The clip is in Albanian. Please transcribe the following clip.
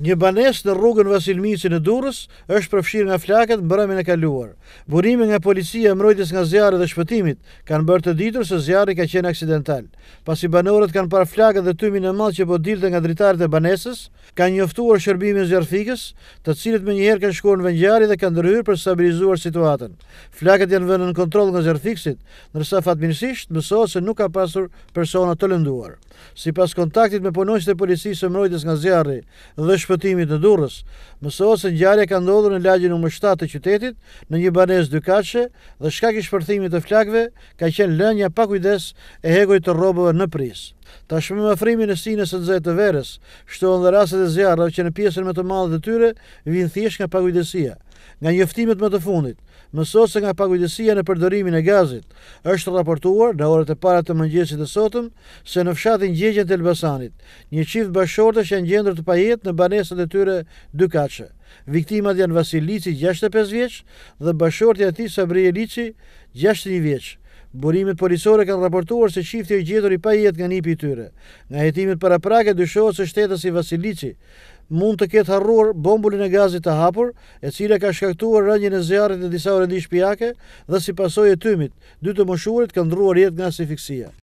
Një banes në rrugën Vasil Mici në Durës është përfshirë nga flaket në bërëmin e kaluar. Burime nga policia e mrojtis nga zjarë dhe shpëtimit kanë bërë të ditur se zjarë i ka qenë aksidental. Pasi banorët kanë parë flaket dhe tymin e madhë që po dilte nga dritarët e banesës, kanë njoftuar shërbimin zjarëfikës, të cilët me njëherë kanë shkuar në vendjari dhe kanë dërhyrë për stabilizuar situatën. Flaket janë vënë në kontrol nga zjarëfikësit, nërsa fatminësisht se nuk ka pasur persona të lënduar. Si pas kontaktit me ponojës të policisë e mrojtis nga zjarë dhe shpëtimit të durës, mëso se në gjarja ka ndodhë në lagjë në mështatë të qytetit, në një banes dykaqe, dhe shkak i shpërthimit të flakve, ka qenë lënja pa kujdes e hegoj të robëve në pris. Ta shmë më frimi në sinës e të zetë të verës, shtohën dhe raset e zjarëve që në pjesën me të malë të tyre, vinë thjesht nga pa kujdesia. Nga njëftimet më të fundit, mësot se nga pakujtësia në përdorimin e gazit, është raportuar në orët e parat të mëngjesit të sotëm se në fshatin gjegjen të Elbasanit, një qift bashkortës janë gjendrë të pajet në banesat e tyre dy kache. Viktimat janë Vasilici 65 vjeç dhe bashkortja ti Sabrije Lici 61 vjeç. Burimet policore kanë raportuar se qifti e gjetur i pajet nga nipi tyre. Nga jetimit para prake dyshohet se shtetës i Vasilici, mund të ketë harruar bombulin e gazit të hapur, e cila ka shkaktuar rënjën e zjarrit në disa orë ndih shtëpiake dhe si pasojë e tymit, dy të moshuarit kanë ndruar jetë nga asfiksia. Si